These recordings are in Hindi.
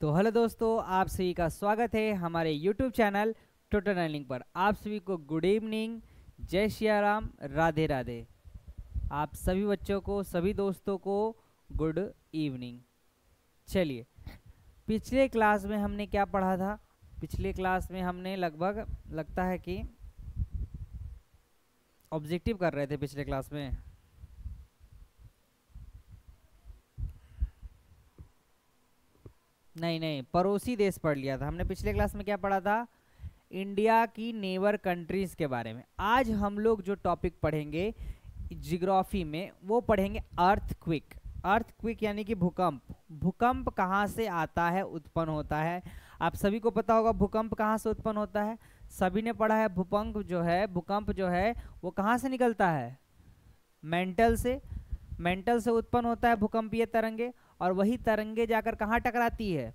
तो हेलो दोस्तों आप सभी का स्वागत है हमारे यूट्यूब चैनल टोटल रनिंग पर आप सभी को गुड इवनिंग जय श्रिया राम राधे राधे आप सभी बच्चों को सभी दोस्तों को गुड इवनिंग चलिए पिछले क्लास में हमने क्या पढ़ा था पिछले क्लास में हमने लगभग लगता है कि ऑब्जेक्टिव कर रहे थे पिछले क्लास में नहीं नहीं पड़ोसी देश पढ़ लिया था हमने पिछले क्लास में क्या पढ़ा था इंडिया की नेबर कंट्रीज के बारे में आज हम लोग जो टॉपिक पढ़ेंगे जिग्राफी में वो पढ़ेंगे अर्थ क्विक अर्थ क्विक यानी कि भूकंप भूकंप कहाँ से आता है उत्पन्न होता है आप सभी को पता होगा भूकंप कहाँ से उत्पन्न होता है सभी ने पढ़ा है भूकंप जो है भूकंप जो है वो कहाँ से निकलता है मेंटल से मेंटल से उत्पन्न होता है भूकंपीय तरंगे और वही तरंगे जाकर कहाँ टकराती है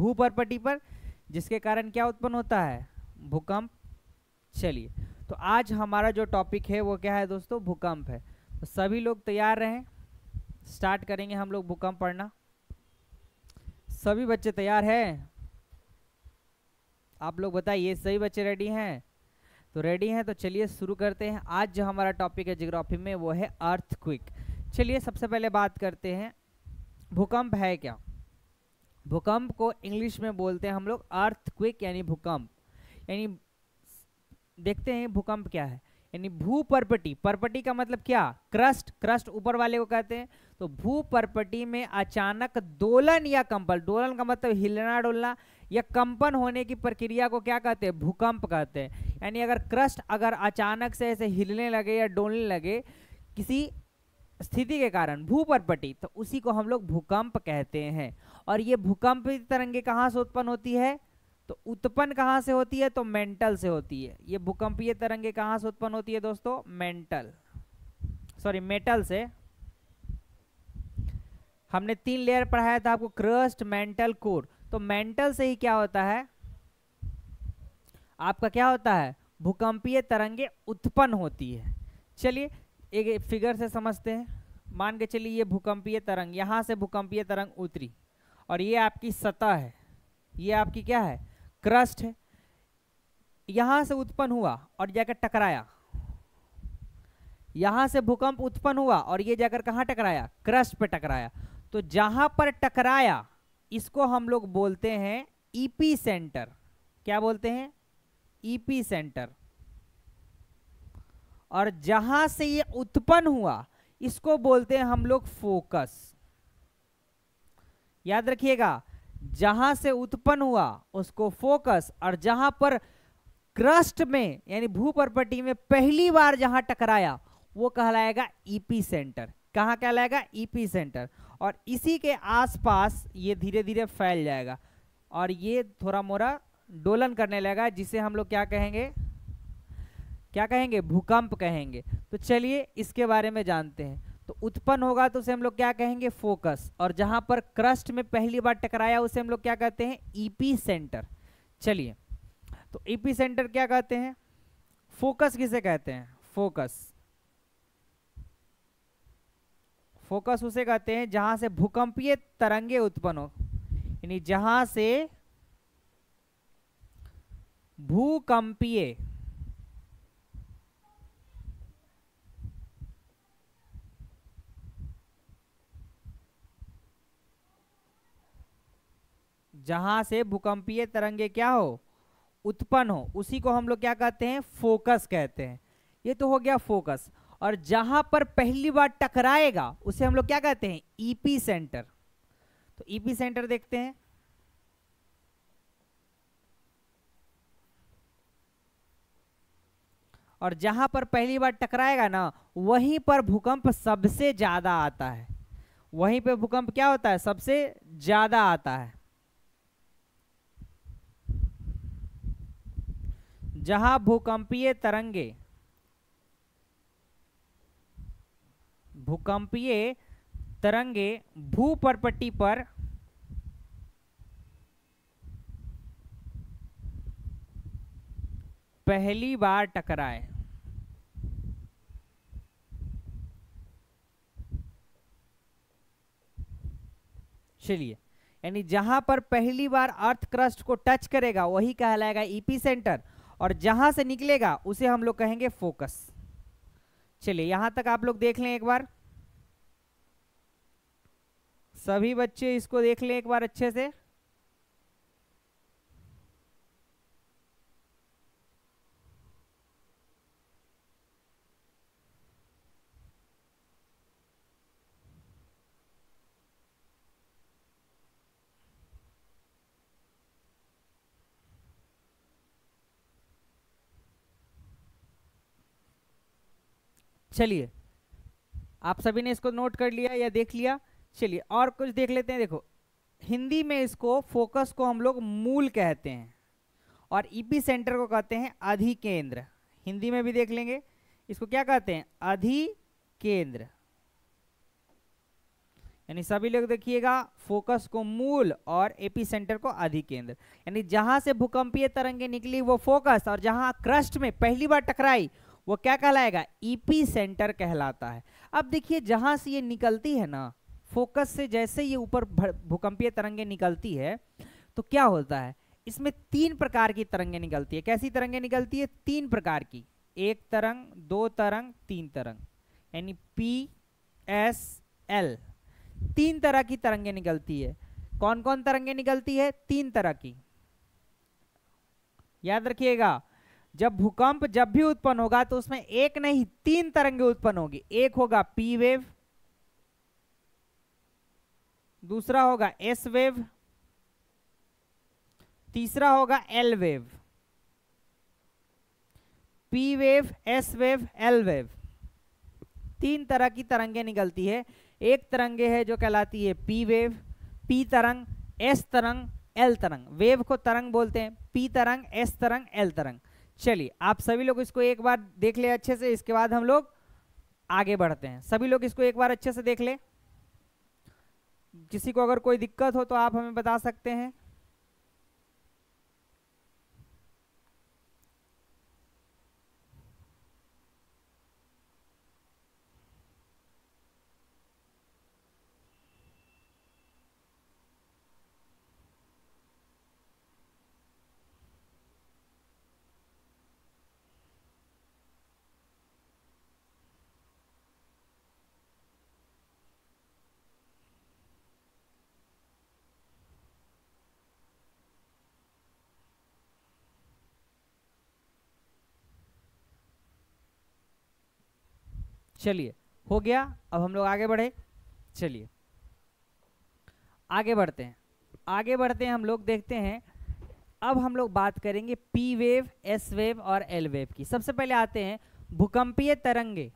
भूपरपटी पर जिसके कारण क्या उत्पन्न होता है भूकंप चलिए तो आज हमारा जो टॉपिक है वो क्या है दोस्तों भूकंप है तो सभी लोग तैयार रहें स्टार्ट करेंगे हम लोग भूकंप पढ़ना सभी बच्चे तैयार हैं आप लोग बताइए सभी बच्चे रेडी हैं तो रेडी हैं तो चलिए शुरू करते हैं आज जो हमारा टॉपिक है जियोग्राफी में वो है अर्थ क्विक चलिए सबसे पहले बात करते हैं भूकंप है क्या भूकंप को इंग्लिश में बोलते हैं हम लोग अर्थ क्विक यानी भूकंप यानी देखते हैं भूकंप क्या है यानी भू परपटी परपटी का मतलब क्या क्रस्ट क्रस्ट ऊपर वाले को कहते हैं तो भू परपटी में अचानक दोलन या कंपन दोलन का मतलब हिलना डोलना या कंपन होने की प्रक्रिया को क्या कहते हैं भूकंप कहते हैं यानी अगर क्रस्ट अगर अचानक से ऐसे हिलने लगे या डोलने लगे किसी स्थिति के कारण भूपर्पटी तो उसी को हम लोग भूकंप कहते हैं और ये भूकंप तरंगे कहाँ से उत्पन्न होती है तो उत्पन्न कहाँ से होती है तो मेंटल से होती है ये भूकंपीय तरंगे कहाँ से उत्पन्न होती है दोस्तों मेंटल सॉरी मेटल से हमने तीन लेयर पढ़ाया था आपको क्रस्ट मेंटल कोर तो मेंटल से ही क्या होता है आपका क्या होता है भूकंपीय तरंगे उत्पन्न होती है चलिए एक फिगर से समझते हैं मान के चलिए ये भूकंपीय तरंग यहाँ से भूकंपीय तरंग उतरी और ये आपकी सतह है ये आपकी क्या है क्रस्ट है यहाँ से उत्पन्न हुआ और जाकर टकराया यहाँ से भूकंप उत्पन्न हुआ और ये जाकर कहाँ टकराया क्रस्ट पे टकराया तो जहाँ पर टकराया इसको हम लोग बोलते हैं ई सेंटर क्या बोलते हैं ई सेंटर और जहां से ये उत्पन्न हुआ इसको बोलते हैं हम लोग फोकस याद रखिएगा जहां से उत्पन्न हुआ उसको फोकस और जहां पर क्रस्ट में यानी भूपरपटी में पहली बार जहां टकराया वो कहलाएगा ईपी सेंटर कहाँ कहलाएगा ईपी सेंटर और इसी के आसपास ये धीरे धीरे फैल जाएगा और ये थोड़ा मोरा डोलन करने लगेगा जिसे हम लोग क्या कहेंगे क्या कहेंगे भूकंप कहेंगे तो चलिए इसके बारे में जानते हैं तो उत्पन्न होगा तो उसे हम लोग क्या कहेंगे फोकस और जहां पर क्रस्ट में पहली बार टकराया उसे हम लोग क्या कहते हैं ईपी सेंटर चलिए तो ईपी सेंटर क्या कहते हैं फोकस किसे कहते हैं फोकस फोकस उसे कहते हैं जहां से भूकंपीय तरंगे उत्पन्न हो यानी जहां से भूकंपीय जहां से भूकंपीय तरंगे क्या हो उत्पन्न हो उसी को हम लोग क्या कहते हैं फोकस कहते हैं ये तो हो गया फोकस और जहां पर पहली बार टकराएगा उसे हम लोग क्या कहते हैं ईपी सेंटर तो ईपी सेंटर देखते हैं और जहां पर पहली बार टकराएगा ना वहीं पर भूकंप सबसे ज्यादा आता है वहीं पे भूकंप क्या होता है सबसे ज्यादा आता है जहां भूकंपीय तरंगे भूकंपीय तरंगे भूपरपट्टी पर पहली बार टकराए चलिए यानी जहां पर पहली बार अर्थ क्रस्ट को टच करेगा वही कहलाएगा ईपी सेंटर और जहां से निकलेगा उसे हम लोग कहेंगे फोकस चलिए यहां तक आप लोग देख लें एक बार सभी बच्चे इसको देख लें एक बार अच्छे से चलिए आप सभी ने इसको नोट कर लिया या देख लिया चलिए और कुछ देख लेते हैं देखो हिंदी में इसको फोकस को हम लोग मूल कहते हैं और ईपी e सेंटर को कहते हैं अधिकेंद्र हिंदी में भी देख लेंगे इसको क्या कहते हैं अधिकेंद्र यानी सभी लोग देखिएगा फोकस को मूल और एपी e सेंटर को अधिकेंद्र केंद्र यानी जहां से भूकंपीय तरंगे निकली वो फोकस और जहां क्रस्ट में पहली बार टकराई वो क्या कहलाएगा ईपी e सेंटर कहलाता है अब देखिए जहां से ये निकलती है ना फोकस से जैसे ये ऊपर भूकंपीय तरंगे निकलती है तो क्या होता है इसमें तीन प्रकार की तरंगे निकलती है कैसी तरंगे निकलती है तीन प्रकार की एक तरंग दो तरंग तीन तरंग यानी पी एस एल तीन तरह की तरंगे निकलती है कौन कौन तरंगे निकलती है तीन तरह की याद रखिएगा जब भूकंप जब भी उत्पन्न होगा तो उसमें एक नहीं तीन तरंगे उत्पन्न होगी एक होगा पी वेव दूसरा होगा एस वेव तीसरा होगा L wave P wave S wave L wave तीन तरह की तरंगे निकलती है एक तरंगे है जो कहलाती है पी वेव पी तरंग एस तरंग एल तरंग वेव को तरंग बोलते हैं पी तरंग एस तरंग एल तरंग चलिए आप सभी लोग इसको एक बार देख ले अच्छे से इसके बाद हम लोग आगे बढ़ते हैं सभी लोग इसको एक बार अच्छे से देख ले किसी को अगर कोई दिक्कत हो तो आप हमें बता सकते हैं चलिए हो गया अब हम लोग आगे बढ़े चलिए आगे बढ़ते हैं आगे बढ़ते हैं हम लोग देखते हैं अब हम लोग बात करेंगे पी वेव एस वेव और एल वेव की सबसे पहले आते हैं भूकंपीय तरंगे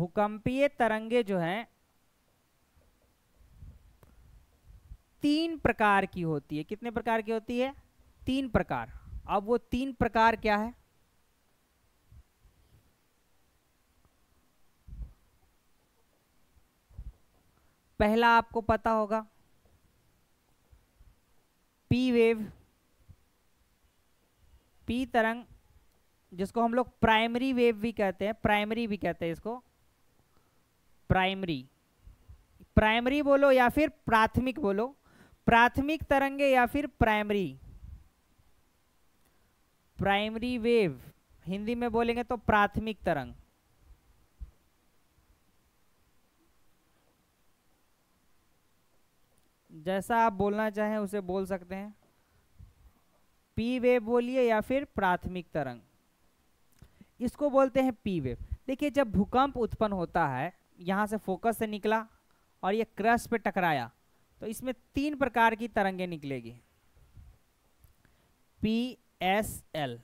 भूकंपीय तरंगे जो हैं तीन प्रकार की होती है कितने प्रकार की होती है तीन प्रकार अब वो तीन प्रकार क्या है पहला आपको पता होगा पी वेव पी तरंग जिसको हम लोग प्राइमरी वेव भी कहते हैं प्राइमरी भी कहते हैं इसको प्राइमरी प्राइमरी बोलो या फिर प्राथमिक बोलो प्राथमिक तरंगे या फिर प्राइमरी प्राइमरी वेव हिंदी में बोलेंगे तो प्राथमिक तरंग जैसा आप बोलना चाहें उसे बोल सकते हैं पी वेव बोलिए या फिर प्राथमिक तरंग इसको बोलते हैं पी वेव देखिए जब भूकंप उत्पन्न होता है यहाँ से फोकस से निकला और ये क्रश पे टकराया तो इसमें तीन प्रकार की तरंगे निकलेगी पी एस एल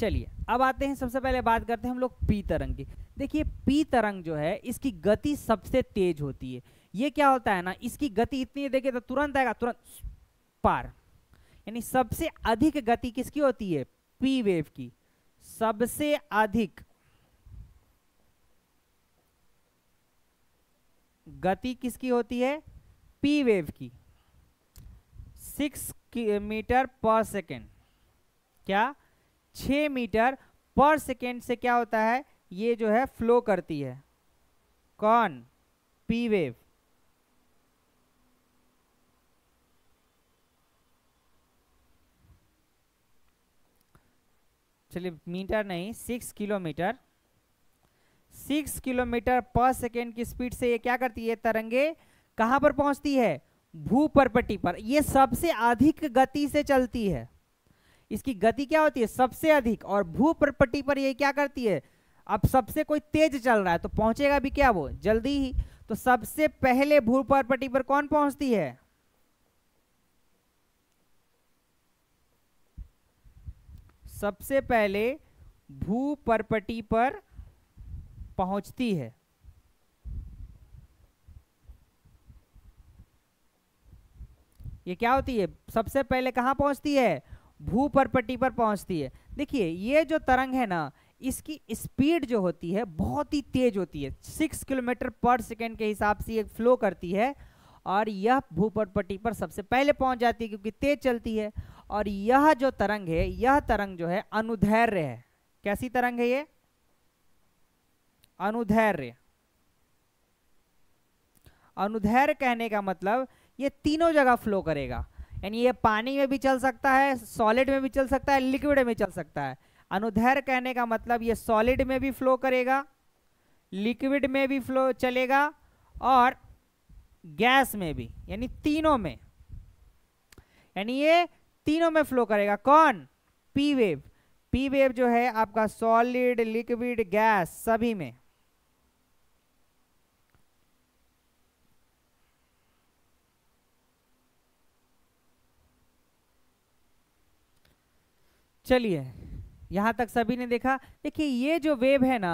चलिए अब आते हैं सबसे पहले बात करते हैं हम लोग पी तरंग की देखिए पी तरंग जो है इसकी गति सबसे तेज होती है ये क्या होता है ना इसकी गति इतनी देखे तो तुरंत आएगा तुरंत पार यानी सबसे अधिक गति किसकी होती है पी वेव की सबसे अधिक गति किसकी होती है पी वेव की सिक्स मीटर पर सेकेंड क्या छ मीटर पर सेकेंड से क्या होता है ये जो है फ्लो करती है कौन पी वेव चलिए मीटर नहीं six kilometre six kilometre per second की स्पीड से ये क्या करती है तरंगे कहां पर पहुंचती है भूपरपटी पर ये सबसे अधिक गति से चलती है इसकी गति क्या होती है सबसे अधिक और भूपरपटी पर ये क्या करती है अब सबसे कोई तेज चल रहा है तो पहुंचेगा भी क्या वो जल्दी ही तो सबसे पहले भूपरपटी पर कौन पहुंचती है सबसे पहले भू परपटी पर पहुंचती है ये क्या होती है सबसे पहले कहां पहुंचती है भू परपटी पर पहुंचती है देखिए ये जो तरंग है ना इसकी स्पीड जो होती है बहुत ही तेज होती है सिक्स किलोमीटर पर सेकेंड के हिसाब से ये फ्लो करती है और यह भू परपटी पर सबसे पहले पहुंच जाती है क्योंकि तेज चलती है और यह जो तरंग है यह तरंग जो है अनुधैर्य है कैसी तरंग है ये अनुधैर्य अनुधैर्य कहने का मतलब ये तीनों जगह फ्लो करेगा यानी ये पानी में भी चल सकता है सॉलिड में भी चल सकता है लिक्विड में चल सकता है अनुधैर्य कहने का मतलब ये सॉलिड में भी फ्लो करेगा लिक्विड में भी फ्लो चलेगा और गैस में भी यानी तीनों में यानी ये तीनों में फ्लो करेगा कौन पी वेव पी वेव जो है आपका सॉलिड लिक्विड गैस सभी में चलिए यहां तक सभी ने देखा देखिए ये जो वेव है ना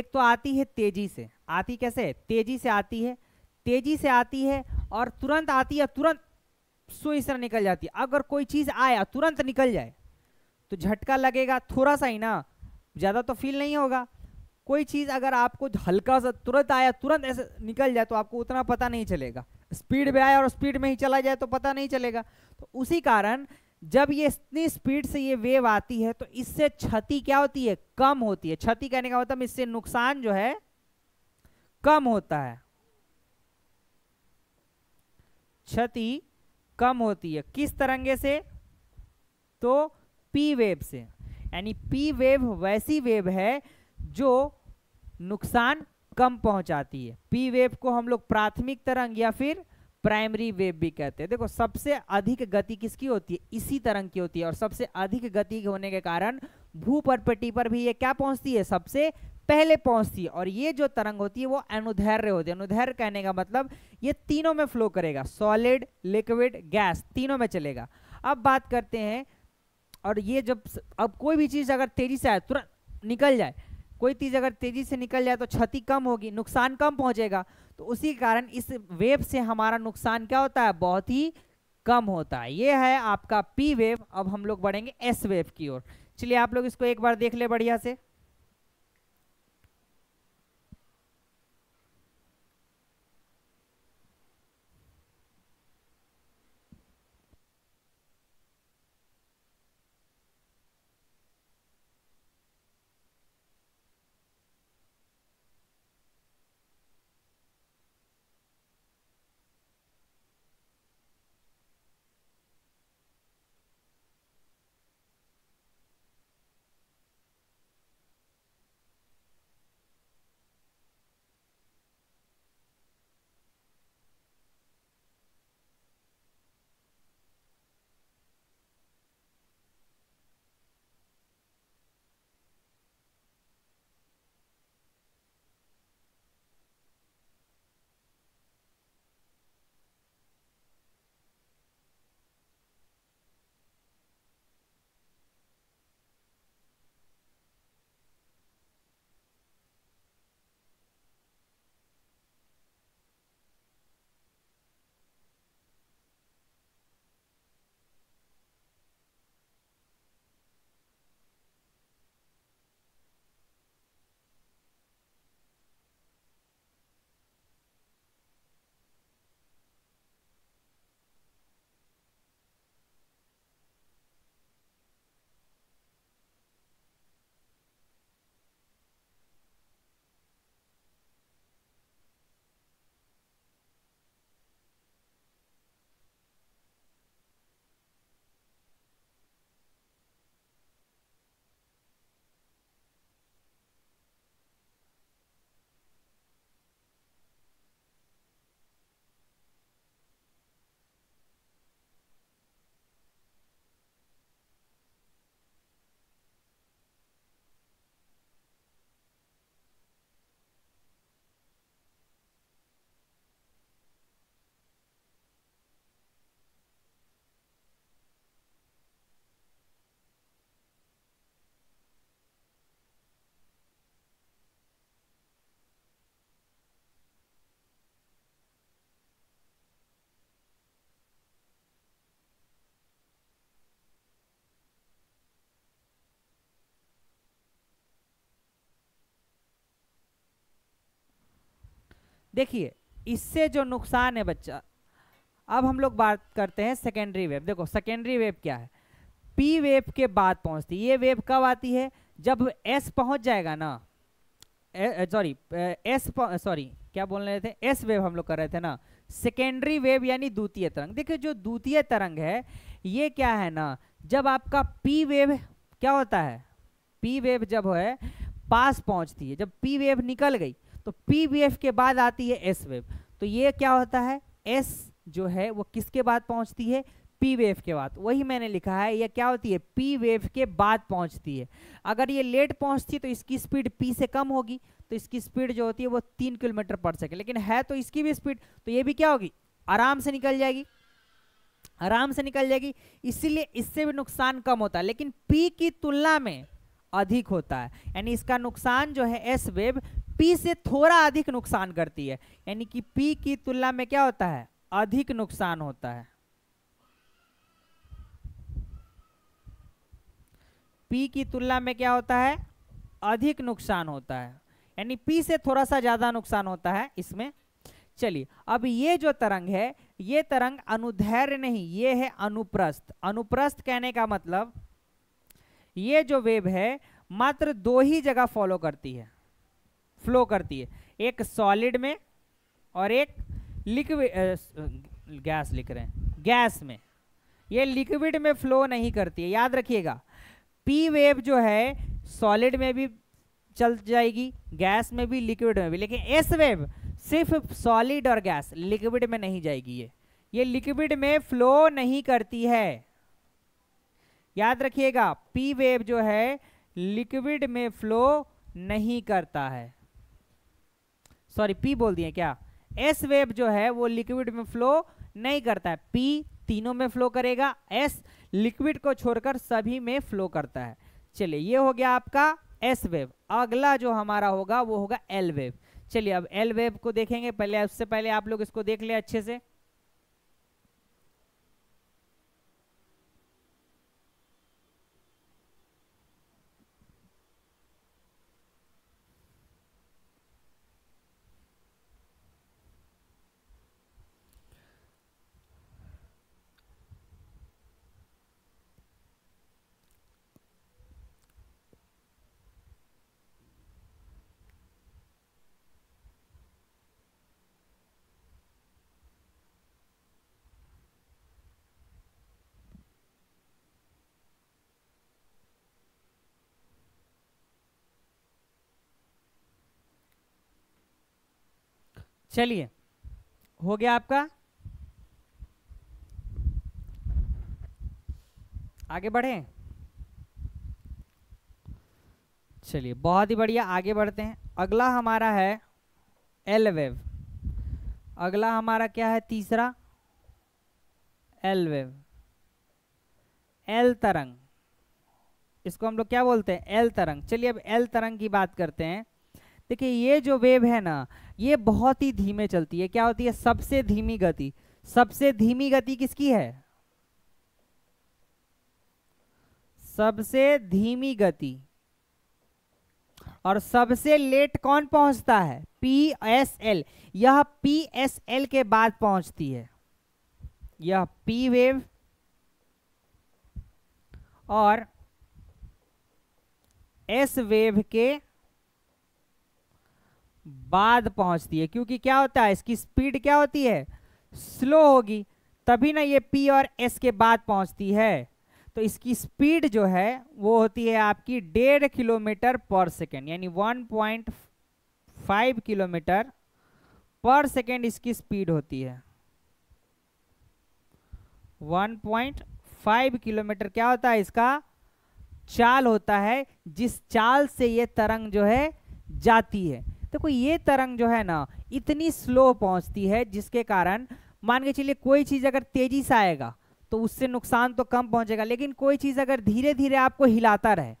एक तो आती है तेजी से आती कैसे तेजी से आती है तेजी से आती है और तुरंत आती है तुरंत सो इस तरह निकल जाती है अगर कोई चीज़ आया तुरंत निकल जाए तो झटका लगेगा थोड़ा सा ही ना ज़्यादा तो फील नहीं होगा कोई चीज़ अगर आपको हल्का सा तुरंत आया तुरंत ऐसे निकल जाए तो आपको उतना पता नहीं चलेगा स्पीड में आया और स्पीड में ही चला जाए तो पता नहीं चलेगा तो उसी कारण जब ये इतनी स्पीड से ये वेव आती है तो इससे क्षति क्या होती है कम होती है क्षति कहने का मतलब इससे नुकसान जो है कम होता है क्षति कम होती है किस तरंगे से तो पी वेव से यानी पी वेव वैसी वेव है जो नुकसान कम पहुंचाती है पी वेव को हम लोग प्राथमिक तरंग या फिर प्राइमरी वेव भी कहते हैं देखो सबसे अधिक गति किसकी होती है इसी तरंग की होती है और सबसे अधिक गति होने के कारण भूपरपट्टी पर भी ये क्या पहुंचती है सबसे पहले पहुंचती है और ये जो तरंग होती है वो अनुधैर्य होती है अनुधैर्य कहने का मतलब ये तीनों में फ्लो करेगा सॉलिड लिक्विड गैस तीनों में चलेगा अब बात करते हैं और ये जब अब कोई भी चीज़ अगर तेज़ी से आए तुरंत निकल जाए कोई चीज़ अगर तेज़ी से निकल जाए तो क्षति कम होगी नुकसान कम पहुंचेगा तो उसी कारण इस वेव से हमारा नुकसान क्या होता है बहुत ही कम होता है ये है आपका पी वेव अब हम लोग बढ़ेंगे एस वेव की ओर चलिए आप लोग इसको एक बार देख ले बढ़िया से देखिए इससे जो नुकसान है बच्चा अब हम लोग बात करते हैं सेकेंडरी वेव देखो सेकेंडरी वेव क्या है पी वेव के बाद पहुंचती है ये वेव कब आती है जब एस पहुंच जाएगा ना सॉरी एस सॉरी क्या बोल रहे थे एस वेव हम लोग कर रहे थे ना सेकेंडरी वेव यानी द्वितीय तरंग देखिए जो द्वितीय तरंग है ये क्या है ना जब आपका पी वेव क्या होता है पी वेव जब है पास पहुंचती है जब पी वेव निकल गई तो पी के बाद आती है एस वेव e तो ये क्या होता है एस जो है वो किसके बाद पहुंचती है पी वेव के बाद वही मैंने लिखा है यह क्या होती है पी वेव के बाद पहुंचती है अगर ये लेट पहुंचती तो इसकी स्पीड पी से कम होगी तो इसकी स्पीड जो होती है वो तीन किलोमीटर पर सेकेंड लेकिन है तो इसकी भी स्पीड तो ये भी क्या होगी आराम से निकल जाएगी आराम से निकल जाएगी इसीलिए इससे भी नुकसान कम होता है लेकिन पी की तुलना में अधिक होता है यानी इसका नुकसान जो है एस वेव पी से थोड़ा अधिक नुकसान करती है यानी कि पी की तुलना में क्या होता है अधिक नुकसान होता है पी की तुलना में क्या होता है अधिक नुकसान होता है यानी पी से थोड़ा सा ज्यादा नुकसान होता है इसमें चलिए अब ये जो तरंग है ये तरंग अनुधैर्य नहीं ये है अनुप्रस्थ अनुप्रस्थ कहने का मतलब ये जो वेव है मात्र दो ही जगह फॉलो करती है फ्लो करती है एक सॉलिड में और एक लिक्विड गैस लिख रहे हैं गैस में ये लिक्विड में फ्लो नहीं करती है याद रखिएगा पी वेव जो है सॉलिड में भी चल जाएगी गैस में भी लिक्विड में भी लेकिन एस वेव सिर्फ सॉलिड और गैस लिक्विड में नहीं जाएगी ये ये लिक्विड में फ्लो नहीं करती है याद रखिएगा पी वेव जो है लिक्विड में फ्लो नहीं करता है सॉरी पी बोल दिए क्या एस वेव जो है वो लिक्विड में फ्लो नहीं करता है पी तीनों में फ्लो करेगा एस लिक्विड को छोड़कर सभी में फ्लो करता है चलिए ये हो गया आपका एस वेव अगला जो हमारा होगा वो होगा एल वेव चलिए अब एल वेव को देखेंगे पहले उससे पहले आप लोग इसको देख ले अच्छे से चलिए हो गया आपका आगे बढ़े चलिए बहुत ही बढ़िया आगे बढ़ते हैं अगला हमारा है एल वेव अगला हमारा क्या है तीसरा एल वेव एल तरंग इसको हम लोग क्या बोलते हैं एल तरंग चलिए अब एल तरंग की बात करते हैं देखिए ये जो वेव है ना ये बहुत ही धीमे चलती है क्या होती है सबसे धीमी गति सबसे धीमी गति किसकी है सबसे धीमी गति और सबसे लेट कौन पहुंचता है पी एस एल यह पी एस एल के बाद पहुंचती है यह पी वेव और एस वेव के बाद पहुंचती है क्योंकि क्या होता है इसकी स्पीड क्या होती है स्लो होगी तभी ना ये पी और एस के बाद पहुंचती है तो इसकी स्पीड जो है वो होती है आपकी डेढ़ किलोमीटर पर सेकेंड यानी 1.5 किलोमीटर पर सेकेंड इसकी स्पीड होती है 1.5 किलोमीटर क्या होता है इसका चाल होता है जिस चाल से ये तरंग जो है जाती है देखो ये तरंग जो है ना इतनी स्लो पहुंचती है जिसके कारण मान के चलिए कोई चीज़ अगर तेजी से आएगा तो उससे नुकसान तो कम पहुंचेगा लेकिन कोई चीज़ अगर धीरे धीरे आपको हिलाता रहे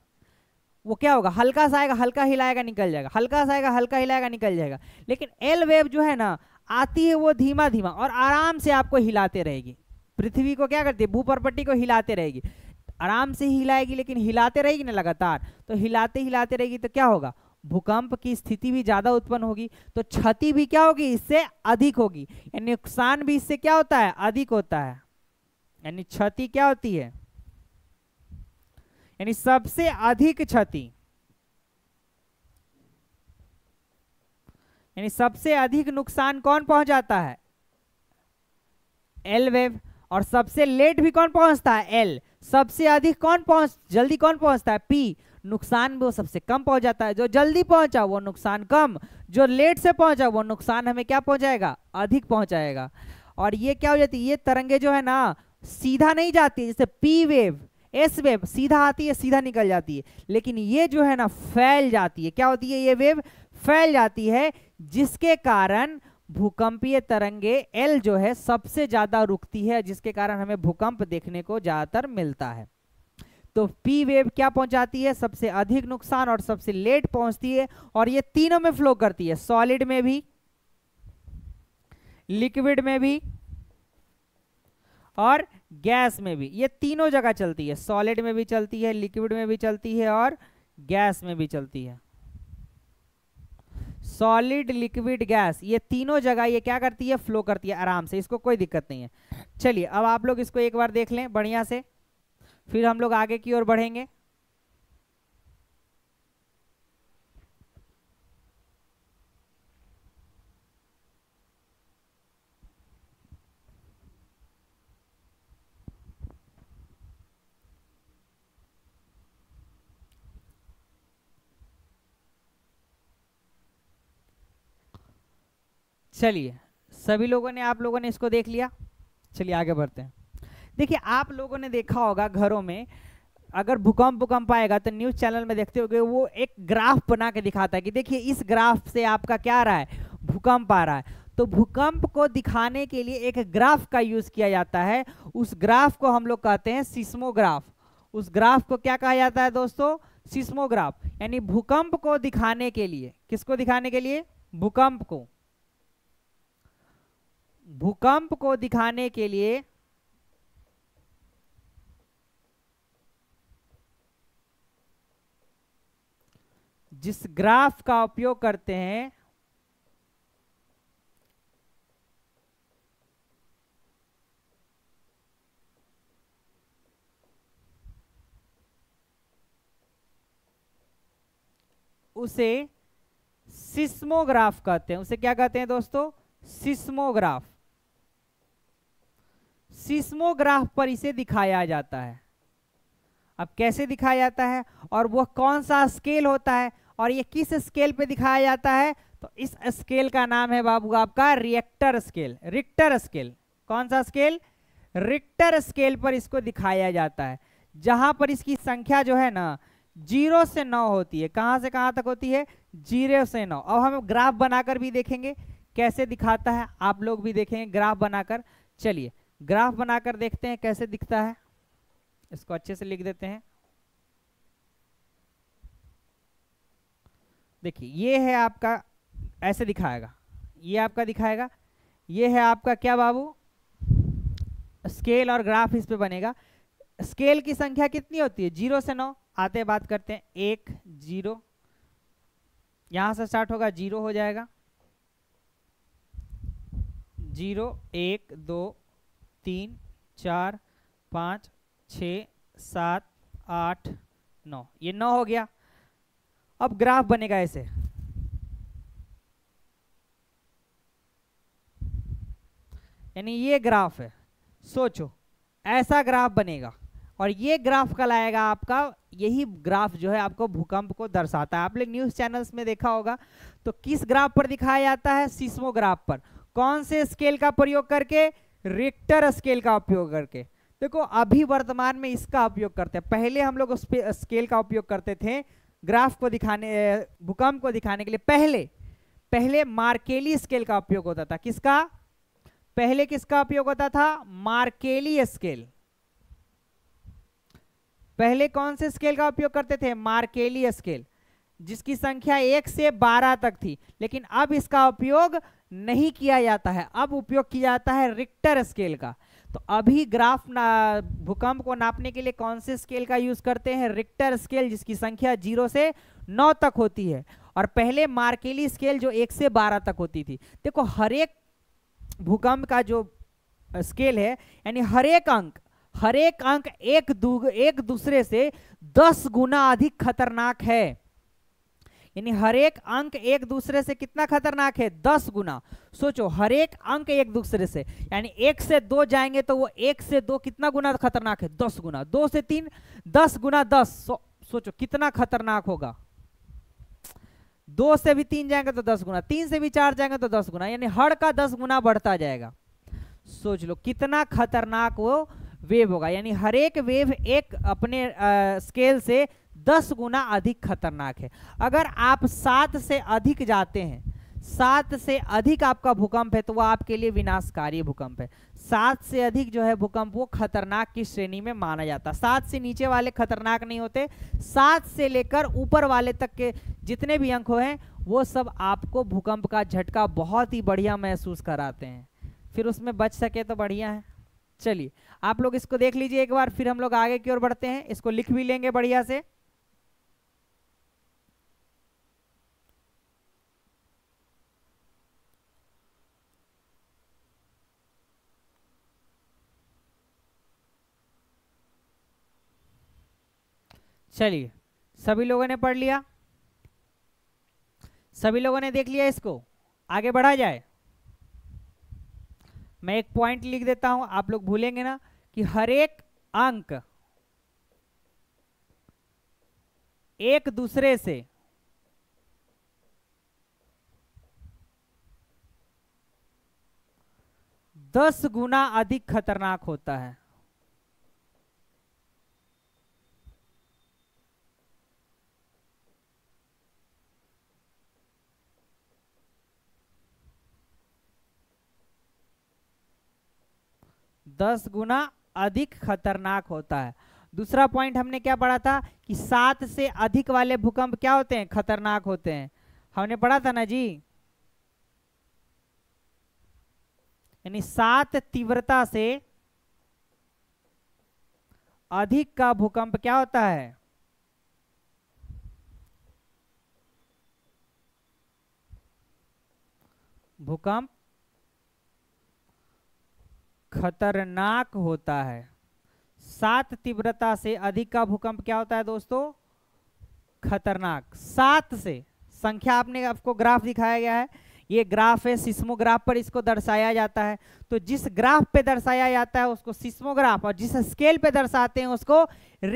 वो क्या होगा हल्का सा आएगा हल्का हिलाएगा निकल जाएगा हल्का सा आएगा हल्का हिलाएगा निकल जाएगा लेकिन एल वेव जो है ना आती है वो धीमा धीमा और आराम से आपको हिलाते रहेगी पृथ्वी को क्या करती है भूपरपट्टी को हिलाते रहेगी आराम से हिलाएगी लेकिन हिलाते रहेगी ना लगातार तो हिलाते हिलाते रहेगी तो क्या होगा भूकंप की स्थिति भी ज्यादा उत्पन्न होगी तो क्षति भी क्या होगी इससे अधिक होगी यानी नुकसान भी इससे क्या होता है अधिक होता है यानी क्षति क्या होती है यानी सबसे अधिक क्षति यानी सबसे अधिक नुकसान कौन पहुंचाता है एल वेव और सबसे लेट भी कौन पहुंचता है एल सबसे अधिक कौन पहुंच जल्दी कौन पहुंचता है पी नुकसान भी वो सबसे कम पहुंच जाता है जो जल्दी पहुंचा वो नुकसान कम जो लेट से पहुंचा वो नुकसान हमें क्या पहुंचाएगा अधिक पहुंचाएगा और ये क्या हो जाती है ये तरंगे जो है ना सीधा नहीं जाती जैसे पी वेव एस वेव सीधा आती है सीधा निकल जाती है लेकिन ये जो है ना फैल जाती है क्या होती है ये वेव फैल जाती है जिसके कारण भूकंपीय तरंगे एल जो है सबसे ज्यादा रुकती है जिसके कारण हमें भूकंप देखने को ज्यादातर मिलता है तो पी वेव क्या पहुंचाती है सबसे अधिक नुकसान और सबसे लेट पहुंचती है और ये तीनों में फ्लो करती है सॉलिड में भी लिक्विड में भी और गैस में भी ये तीनों जगह चलती है सॉलिड में भी चलती है लिक्विड में भी चलती है और गैस में भी चलती है सॉलिड लिक्विड गैस ये तीनों जगह ये क्या करती है फ्लो करती है आराम से इसको कोई दिक्कत नहीं है चलिए अब आप लोग इसको एक बार देख लें बढ़िया से फिर हम लोग आगे की ओर बढ़ेंगे चलिए सभी लोगों ने आप लोगों ने इसको देख लिया चलिए आगे बढ़ते हैं देखिए आप लोगों ने देखा होगा घरों में अगर भूकंप भूकंप आएगा तो न्यूज़ चैनल में देखते होंगे वो एक ग्राफ बना के दिखाता है कि देखिए इस ग्राफ से आपका क्या आ रहा है भूकंप आ रहा है तो भूकंप को दिखाने के लिए एक ग्राफ का यूज़ किया जाता है उस ग्राफ को हम लोग कहते हैं सिस्मोग्राफ उस ग्राफ को क्या कहा जाता है दोस्तों सिस्मोग्राफ यानी भूकंप को दिखाने के लिए किसको दिखाने के लिए भूकंप को भूकंप को दिखाने के लिए जिस ग्राफ का उपयोग करते हैं उसे सिस्मोग्राफ कहते हैं उसे क्या कहते हैं दोस्तों सिस्मोग्राफ सिस्मोग्राफ पर इसे दिखाया जाता है अब कैसे दिखाया जाता है और वह कौन सा स्केल होता है और ये किस स्केल पे दिखाया जाता है तो इस स्केल का नाम है बाबू आपका रिएक्टर स्केल रिक्टर स्केल कौन सा स्केल रिक्टर स्केल पर इसको दिखाया जाता है जहां पर इसकी संख्या जो है ना जीरो से नौ होती है कहां से कहां तक होती है जीरो से नौ अब हम ग्राफ बनाकर भी देखेंगे कैसे दिखाता है आप लोग भी देखेंगे ग्राफ बनाकर चलिए ग्राफ बनाकर देखते हैं कैसे दिखता है इसको अच्छे से लिख देते हैं देखिए ये है आपका ऐसे दिखाएगा ये आपका दिखाएगा ये है आपका क्या बाबू स्केल और ग्राफ इस पे बनेगा स्केल की संख्या कितनी होती है जीरो से नौ आते बात करते हैं एक जीरो यहाँ से स्टार्ट होगा जीरो हो जाएगा जीरो एक दो तीन चार पाँच छ सात आठ नौ ये नौ हो गया अब ग्राफ बनेगा ऐसे यानी ये ग्राफ है सोचो ऐसा ग्राफ बनेगा और ये ग्राफ कल आएगा आपका यही ग्राफ जो है आपको भूकंप को दर्शाता है आपने न्यूज़ चैनल्स में देखा होगा तो किस ग्राफ पर दिखाया जाता है सिस्मोग्राफ पर कौन से स्केल का प्रयोग करके रिक्टर स्केल का उपयोग करके देखो अभी वर्तमान में इसका उपयोग करते हैं पहले हम लोग स्केल का उपयोग करते थे ग्राफ को दिखाने भूकंप को दिखाने के लिए पहले पहले मार्केली स्केल का उपयोग होता था किसका पहले किसका उपयोग होता था मार्केली स्केल पहले कौन से स्केल का उपयोग करते थे मार्केली स्केल जिसकी संख्या एक से बारह तक थी लेकिन अब इसका उपयोग नहीं किया जाता है अब उपयोग किया जाता है रिक्टर स्केल का तो अभी ग्राफ ना भूकंप को नापने के लिए कौन से स्केल का यूज करते हैं रिक्टर स्केल जिसकी संख्या जीरो से नौ तक होती है और पहले मार्केली स्केल जो एक से बारह तक होती थी देखो हर एक भूकंप का जो स्केल है यानी हर एक अंक हर एक अंक एक एक दूसरे से दस गुना अधिक खतरनाक है यानी हर एक अंक एक दूसरे से कितना खतरनाक है दस गुना सोचो हर एक अंक एक दूसरे से यानी एक से दो जाएंगे तो वो एक से दो कितना गुना खतरनाक है दस गुना दो से तीन दस गुना दस सो, सोचो कितना खतरनाक होगा दो से भी तीन जाएंगे तो दस गुना तीन से भी चार जाएंगे तो दस गुना यानी हर का दस गुना बढ़ता जाएगा सोच लो कितना खतरनाक वो वेव होगा यानी हर एक वेव एक अपने आ, स्केल से दस गुना अधिक खतरनाक है अगर आप सात से अधिक जाते हैं सात से अधिक आपका भूकंप है तो वह आपके लिए विनाशकारी भूकंप है सात से अधिक जो है भूकंप वो खतरनाक की श्रेणी में माना जाता है सात से नीचे वाले खतरनाक नहीं होते सात से लेकर ऊपर वाले तक के जितने भी अंक हैं वो सब आपको भूकंप का झटका बहुत ही बढ़िया महसूस कराते हैं फिर उसमें बच सके तो बढ़िया है चलिए आप लोग इसको देख लीजिए एक बार फिर हम लोग आगे की ओर बढ़ते हैं इसको लिख भी लेंगे बढ़िया से चलिए सभी लोगों ने पढ़ लिया सभी लोगों ने देख लिया इसको आगे बढ़ा जाए मैं एक पॉइंट लिख देता हूं आप लोग भूलेंगे ना कि हर एक अंक एक दूसरे से दस गुना अधिक खतरनाक होता है दस गुना अधिक खतरनाक होता है दूसरा पॉइंट हमने क्या पढ़ा था कि सात से अधिक वाले भूकंप क्या होते हैं खतरनाक होते हैं हमने पढ़ा था ना जी यानी सात तीव्रता से अधिक का भूकंप क्या होता है भूकंप खतरनाक होता है सात तीव्रता से अधिक का भूकंप क्या होता है दोस्तों खतरनाक सात से संख्या आपने आपको ग्राफ दिखाया गया है ये ग्राफ है सिस्मोग्राफ पर इसको दर्शाया जाता है तो जिस ग्राफ पे दर्शाया जाता है उसको सिस्मोग्राफ और जिस स्केल पे दर्शाते हैं उसको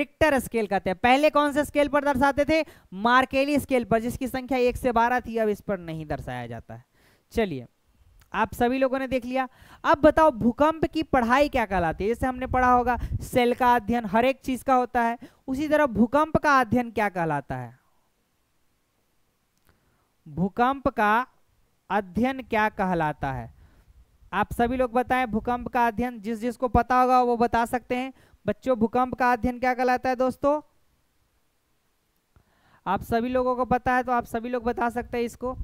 रिक्टर स्केल कहते हैं पहले कौन से स्केल पर दर्शाते थे मार्केली स्केल पर जिसकी संख्या एक से बारह थी अब इस पर नहीं दर्शाया जाता है चलिए आप सभी लोगों ने देख लिया अब बताओ भूकंप की पढ़ाई क्या कहलाती है जैसे हमने पढ़ा होगा सेल का अध्ययन हर एक चीज का होता है उसी तरह भूकंप का अध्ययन क्या कहलाता है भूकंप का अध्ययन क्या कहलाता है आप सभी लोग बताएं भूकंप का अध्ययन जिस जिसको पता होगा वो बता सकते हैं बच्चों भूकंप का अध्ययन क्या कहलाता है दोस्तों आप सभी लोगों को पता है तो आप सभी लोग बता सकते हैं इसको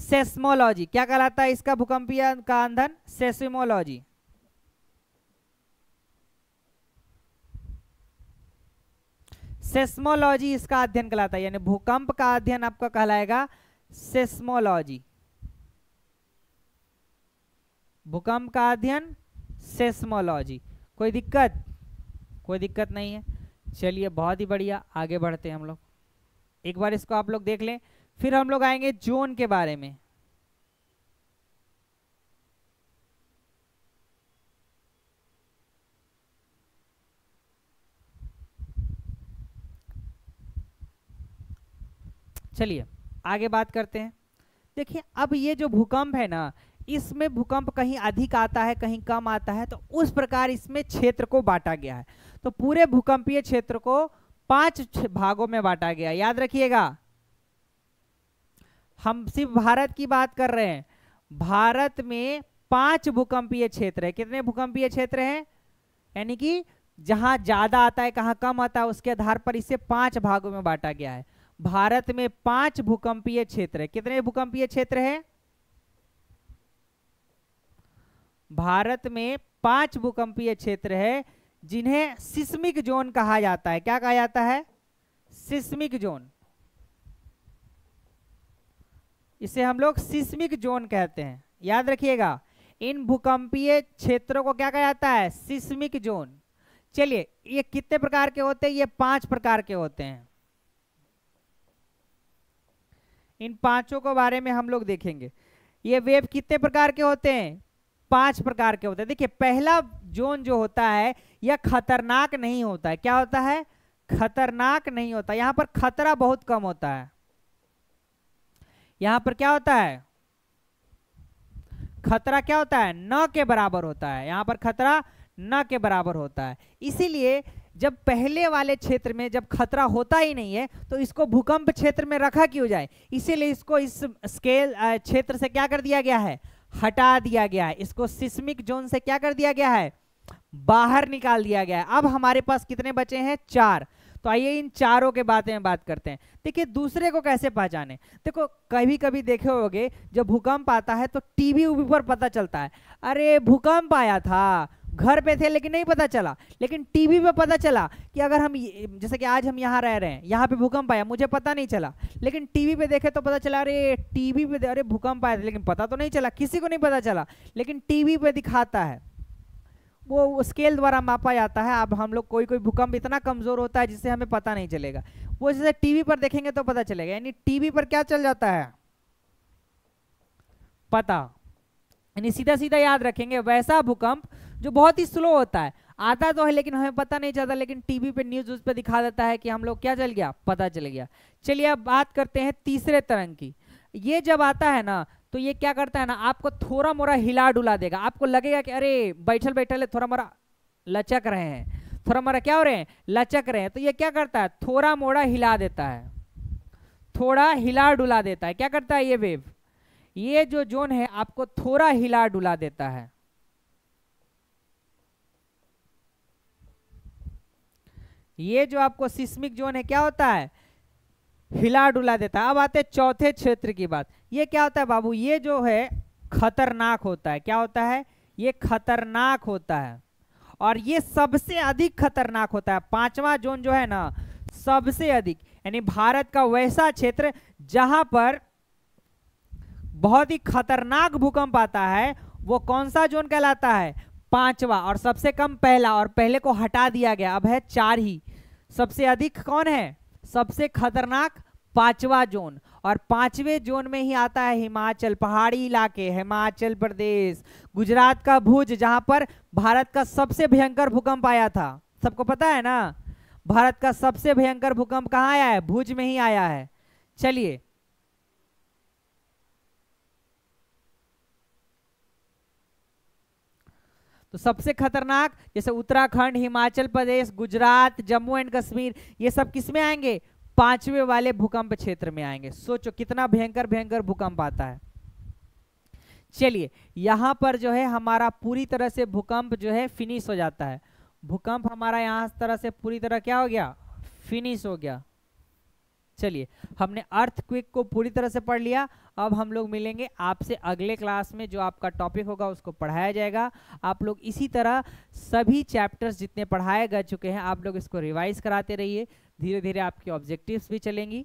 सेस्मोलॉजी क्या कहलाता है इसका भूकंपीय का अंधन सेस्मोलॉजी सेस्मोलॉजी इसका अध्ययन कहलाता है यानी भूकंप का अध्ययन आपका कहलाएगा सेस्मोलॉजी भूकंप का अध्ययन सेस्मोलॉजी कोई दिक्कत कोई दिक्कत नहीं है चलिए बहुत ही बढ़िया आगे बढ़ते हैं हम लोग एक बार इसको आप लोग देख लें फिर हम लोग आएंगे जोन के बारे में चलिए आगे बात करते हैं देखिए अब ये जो भूकंप है ना इसमें भूकंप कहीं अधिक आता है कहीं कम आता है तो उस प्रकार इसमें क्षेत्र को बांटा गया है तो पूरे भूकंपीय क्षेत्र को पांच भागों में बांटा गया याद रखिएगा हम सिर्फ भारत की बात कर रहे हैं भारत में पांच भूकंपीय क्षेत्र है कितने भूकंपीय क्षेत्र हैं यानी कि जहां ज्यादा आता है कहां कम आता है उसके आधार पर इसे पांच भागों में बांटा गया है भारत में पांच भूकंपीय क्षेत्र है कितने भूकंपीय क्षेत्र है भारत में पांच भूकंपीय क्षेत्र है जिन्हें सिस्मिक जोन कहा जाता है क्या कहा जाता है सिस्मिक जोन इसे हम लोग सिस्मिक जोन कहते हैं याद रखिएगा इन भूकंपीय क्षेत्रों को क्या कहा जाता है सिस्मिक जोन चलिए ये कितने प्रकार के होते हैं ये पांच प्रकार के होते हैं इन पांचों के बारे में हम लोग देखेंगे ये वेव कितने प्रकार के होते हैं पांच प्रकार के होते हैं देखिए पहला जोन जो होता है यह खतरनाक नहीं होता है क्या होता है खतरनाक नहीं होता यहां पर खतरा बहुत कम होता है यहां पर क्या होता है खतरा क्या होता है न के बराबर होता है यहां पर खतरा न के बराबर होता है इसीलिए जब पहले वाले क्षेत्र में जब खतरा होता ही नहीं है तो इसको भूकंप क्षेत्र में रखा क्यों जाए इसीलिए इसको इस स्केल क्षेत्र से क्या कर दिया गया है हटा दिया गया है इसको सिस्मिक जोन से क्या कर दिया गया है बाहर निकाल दिया गया है अब हमारे पास कितने बचे हैं चार तो आइए इन चारों के बारे में बात करते हैं देखिए दूसरे को कैसे पहचाने देखो कभी कभी देखे होगे जब भूकंप आता है तो टीवी वी पर पता चलता है अरे भूकंप आया था घर पे थे लेकिन नहीं पता चला लेकिन टीवी पे पता चला कि अगर हम जैसे कि आज हम यहाँ रह रहे हैं यहाँ पे भूकंप आया मुझे पता नहीं चला लेकिन टीवी पे देखे तो पता चला अरे टीवी पे अरे भूकंप आया था लेकिन पता तो नहीं चला किसी को नहीं पता चला लेकिन टीवी पे दिखाता है वो स्केल द्वारा मापा जाता है अब हम लोग कोई कोई भूकंप इतना कमज़ोर होता है जिससे हमें पता नहीं चलेगा वो जैसे टीवी पर देखेंगे तो पता चलेगा यानी टीवी पर क्या चल जाता है पता यानी सीधा सीधा याद रखेंगे वैसा भूकंप जो बहुत ही स्लो होता है आता तो है लेकिन हमें पता नहीं चलता लेकिन टीवी पर न्यूज पर दिखा देता है कि हम लोग क्या चल गया पता चल गया चलिए अब बात करते हैं तीसरे तरंग की ये जब आता है ना तो ये क्या करता है ना आपको थोड़ा मोरा हिला डुला देगा आपको लगेगा कि अरे बैठल बैठल थोड़ा मोरा लचक रहे हैं थोड़ा मोरा क्या हो रहे हैं लचक रहे हैं तो ये क्या करता है थोड़ा मोड़ा हिला देता है थोड़ा हिला डुला देता है क्या करता है ये वेव ये जो जोन है आपको थोड़ा हिला डुला देता है ये जो आपको सिस्मिक जोन है क्या होता है हिला डुला देता है अब आते हैं चौथे क्षेत्र की बात ये क्या होता है बाबू ये जो है खतरनाक होता है क्या होता है ये खतरनाक होता है और ये सबसे अधिक खतरनाक होता है पांचवा जोन जो है ना सबसे अधिक यानी भारत का वैसा क्षेत्र जहां पर बहुत ही खतरनाक भूकंप आता है वो कौन सा जोन कहलाता है पांचवा और सबसे कम पहला और पहले को हटा दिया गया अब है चार ही सबसे अधिक कौन है सबसे खतरनाक पांचवा जोन और पांचवे जोन में ही आता है हिमाचल पहाड़ी इलाके हिमाचल प्रदेश गुजरात का भुज जहां पर भारत का सबसे भयंकर भूकंप आया था सबको पता है ना भारत का सबसे भयंकर भूकंप कहाँ आया है भुज में ही आया है चलिए तो सबसे खतरनाक जैसे उत्तराखंड हिमाचल प्रदेश गुजरात जम्मू एंड कश्मीर ये सब किस में आएंगे पांचवे वाले भूकंप क्षेत्र में आएंगे सोचो कितना भयंकर भयंकर भूकंप आता है चलिए यहां पर जो है हमारा पूरी तरह से भूकंप जो है फिनिश हो जाता है भूकंप हमारा यहां तरह से पूरी तरह क्या हो गया फिनिश हो गया चलिए हमने अर्थ क्विक को पूरी तरह से पढ़ लिया अब हम लोग मिलेंगे आपसे अगले क्लास में जो आपका टॉपिक होगा उसको पढ़ाया जाएगा आप लोग इसी तरह सभी चैप्टर्स जितने पढ़ाए जा चुके हैं आप लोग इसको रिवाइज कराते रहिए धीरे धीरे आपकी ऑब्जेक्टिव्स भी चलेंगी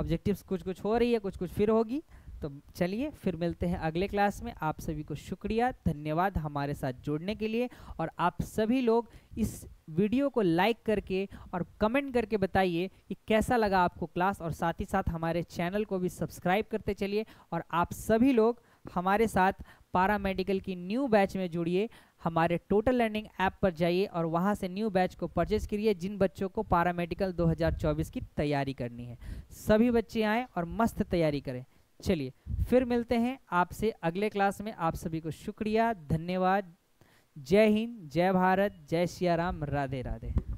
ऑब्जेक्टिव्स कुछ कुछ हो रही है कुछ कुछ फिर होगी तो चलिए फिर मिलते हैं अगले क्लास में आप सभी को शुक्रिया धन्यवाद हमारे साथ जुड़ने के लिए और आप सभी लोग इस वीडियो को लाइक करके और कमेंट करके बताइए कि कैसा लगा आपको क्लास और साथ ही साथ हमारे चैनल को भी सब्सक्राइब करते चलिए और आप सभी लोग हमारे साथ पारामेडिकल की न्यू बैच में जुड़िए हमारे टोटल लर्निंग ऐप पर जाइए और वहाँ से न्यू बैच को परचेज करिए जिन बच्चों को पारामेडिकल 2024 की तैयारी करनी है सभी बच्चे आएँ और मस्त तैयारी करें चलिए फिर मिलते हैं आपसे अगले क्लास में आप सभी को शुक्रिया धन्यवाद जय हिंद जय भारत जय सियाराम राधे राधे